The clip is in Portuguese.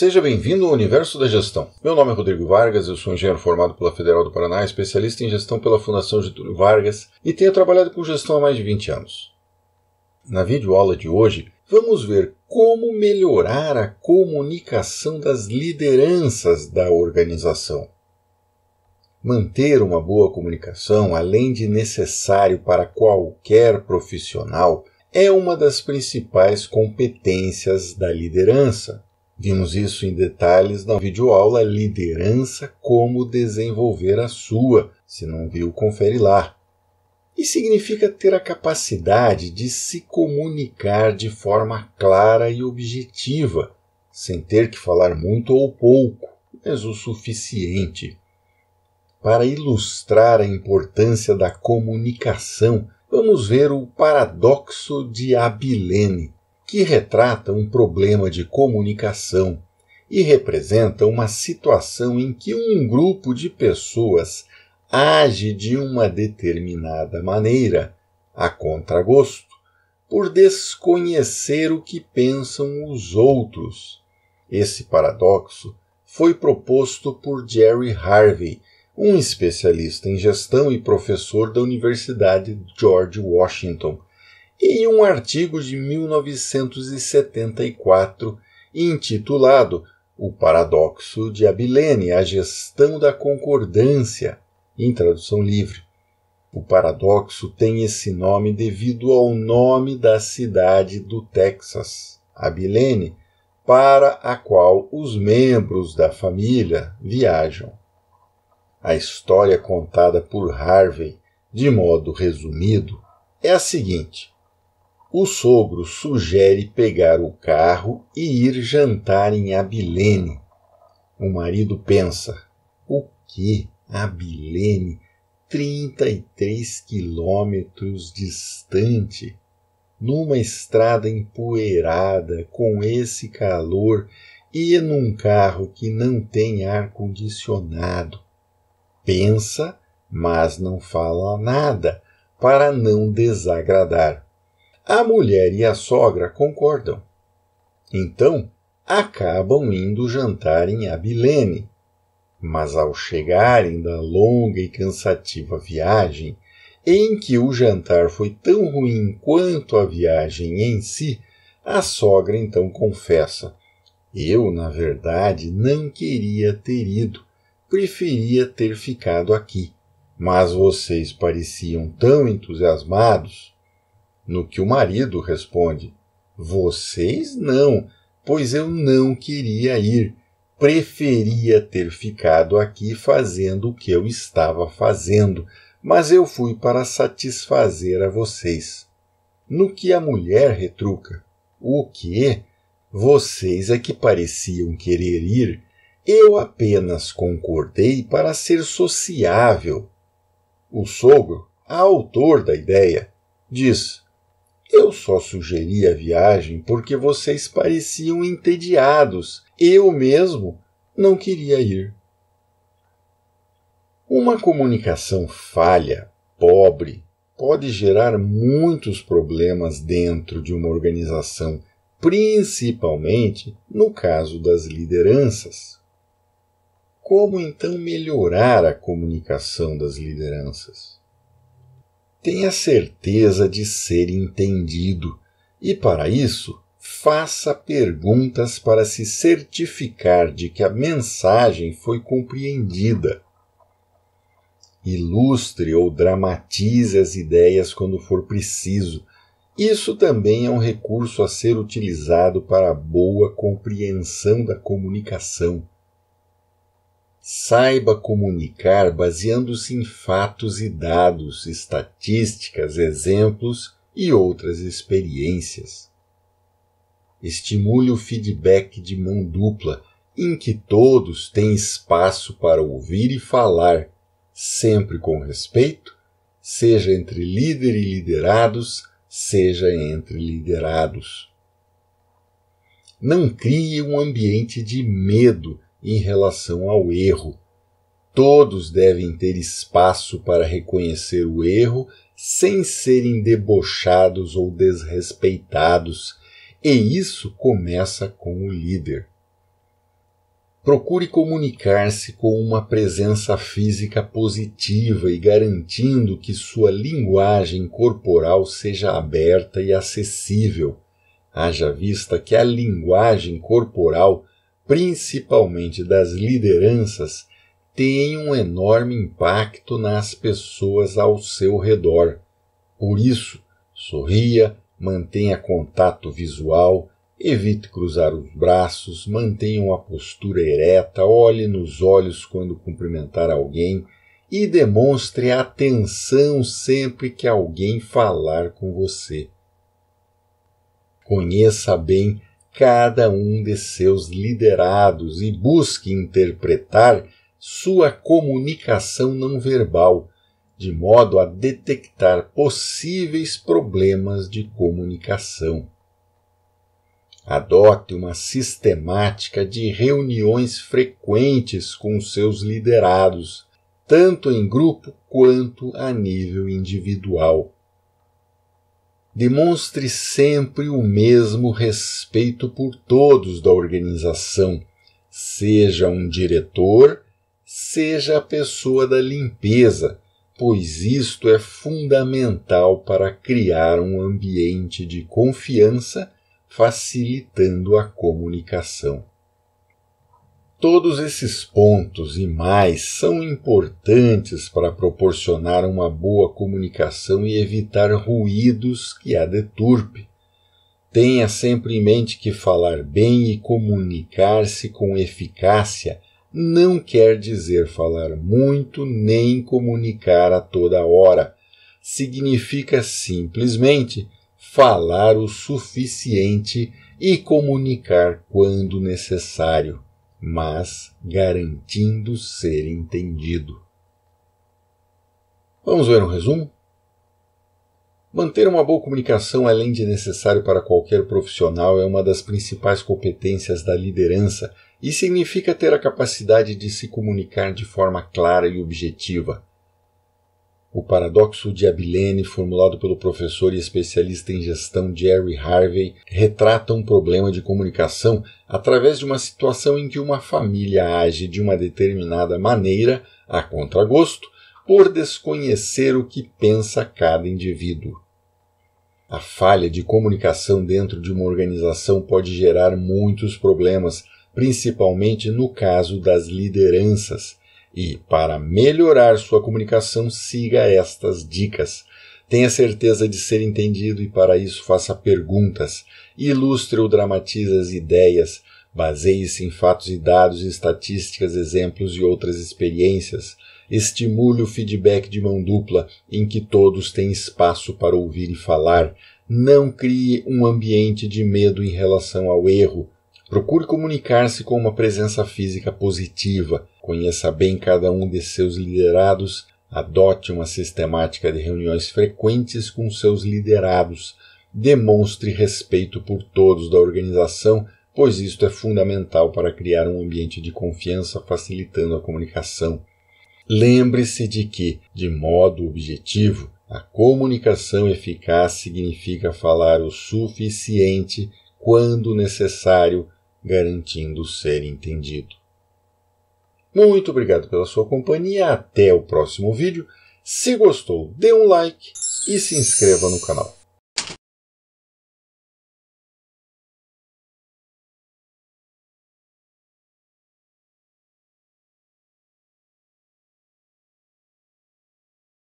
Seja bem-vindo ao Universo da Gestão. Meu nome é Rodrigo Vargas, eu sou engenheiro formado pela Federal do Paraná, especialista em gestão pela Fundação Getúlio Vargas e tenho trabalhado com gestão há mais de 20 anos. Na videoaula de hoje, vamos ver como melhorar a comunicação das lideranças da organização. Manter uma boa comunicação, além de necessário para qualquer profissional, é uma das principais competências da liderança. Vimos isso em detalhes na videoaula Liderança Como Desenvolver a Sua. Se não viu, confere lá. E significa ter a capacidade de se comunicar de forma clara e objetiva, sem ter que falar muito ou pouco, mas o suficiente. Para ilustrar a importância da comunicação, vamos ver o paradoxo de Abilene que retrata um problema de comunicação e representa uma situação em que um grupo de pessoas age de uma determinada maneira, a contragosto, por desconhecer o que pensam os outros. Esse paradoxo foi proposto por Jerry Harvey, um especialista em gestão e professor da Universidade George Washington, em um artigo de 1974 intitulado O Paradoxo de Abilene, a Gestão da Concordância, em tradução livre. O paradoxo tem esse nome devido ao nome da cidade do Texas, Abilene, para a qual os membros da família viajam. A história contada por Harvey, de modo resumido, é a seguinte: o sogro sugere pegar o carro e ir jantar em Abilene. O marido pensa: o que? Abilene? 33 quilômetros distante, numa estrada empoeirada, com esse calor e num carro que não tem ar-condicionado. Pensa, mas não fala nada para não desagradar a mulher e a sogra concordam. Então, acabam indo jantar em Abilene. Mas ao chegarem da longa e cansativa viagem, em que o jantar foi tão ruim quanto a viagem em si, a sogra então confessa: Eu, na verdade, não queria ter ido, preferia ter ficado aqui. Mas vocês pareciam tão entusiasmados no que o marido responde: Vocês não, pois eu não queria ir. Preferia ter ficado aqui fazendo o que eu estava fazendo, mas eu fui para satisfazer a vocês. No que a mulher retruca: O que? Vocês é que pareciam querer ir. Eu apenas concordei para ser sociável. O sogro, autor da ideia, diz: eu só sugeri a viagem porque vocês pareciam entediados. Eu mesmo não queria ir. Uma comunicação falha, pobre, pode gerar muitos problemas dentro de uma organização, principalmente no caso das lideranças. Como então melhorar a comunicação das lideranças? tenha certeza de ser entendido e, para isso, faça perguntas para se certificar de que a mensagem foi compreendida. Ilustre ou dramatize as ideias quando for preciso. Isso também é um recurso a ser utilizado para a boa compreensão da comunicação saiba comunicar baseando-se em fatos e dados, estatísticas, exemplos e outras experiências. Estimule o feedback de mão dupla, em que todos têm espaço para ouvir e falar, sempre com respeito, seja entre líder e liderados, seja entre liderados. Não crie um ambiente de medo em relação ao erro. Todos devem ter espaço para reconhecer o erro sem serem debochados ou desrespeitados, e isso começa com o líder. Procure comunicar-se com uma presença física positiva e garantindo que sua linguagem corporal seja aberta e acessível. Haja vista que a linguagem corporal principalmente das lideranças, tem um enorme impacto nas pessoas ao seu redor. Por isso, sorria, mantenha contato visual, evite cruzar os braços, mantenha uma postura ereta, olhe nos olhos quando cumprimentar alguém e demonstre atenção sempre que alguém falar com você. Conheça bem cada um de seus liderados e busque interpretar sua comunicação não verbal, de modo a detectar possíveis problemas de comunicação. Adote uma sistemática de reuniões frequentes com seus liderados, tanto em grupo quanto a nível individual demonstre sempre o mesmo respeito por todos da organização, seja um diretor, seja a pessoa da limpeza, pois isto é fundamental para criar um ambiente de confiança, facilitando a comunicação. Todos esses pontos e mais são importantes para proporcionar uma boa comunicação e evitar ruídos que a deturpe. Tenha sempre em mente que falar bem e comunicar-se com eficácia não quer dizer falar muito nem comunicar a toda hora. Significa simplesmente falar o suficiente e comunicar quando necessário mas garantindo ser entendido. Vamos ver um resumo? Manter uma boa comunicação, é além de necessário para qualquer profissional, é uma das principais competências da liderança e significa ter a capacidade de se comunicar de forma clara e objetiva. O paradoxo de Abilene, formulado pelo professor e especialista em gestão Jerry Harvey, retrata um problema de comunicação através de uma situação em que uma família age de uma determinada maneira, a contragosto, por desconhecer o que pensa cada indivíduo. A falha de comunicação dentro de uma organização pode gerar muitos problemas, principalmente no caso das lideranças e para melhorar sua comunicação, siga estas dicas. Tenha certeza de ser entendido e, para isso, faça perguntas. Ilustre ou dramatize as ideias. Baseie-se em fatos e dados, estatísticas, exemplos e outras experiências. Estimule o feedback de mão dupla, em que todos têm espaço para ouvir e falar. Não crie um ambiente de medo em relação ao erro. Procure comunicar-se com uma presença física positiva. Conheça bem cada um de seus liderados, adote uma sistemática de reuniões frequentes com seus liderados, demonstre respeito por todos da organização, pois isto é fundamental para criar um ambiente de confiança facilitando a comunicação. Lembre-se de que, de modo objetivo, a comunicação eficaz significa falar o suficiente quando necessário, garantindo ser entendido. Muito obrigado pela sua companhia, até o próximo vídeo. Se gostou, dê um like e se inscreva no canal.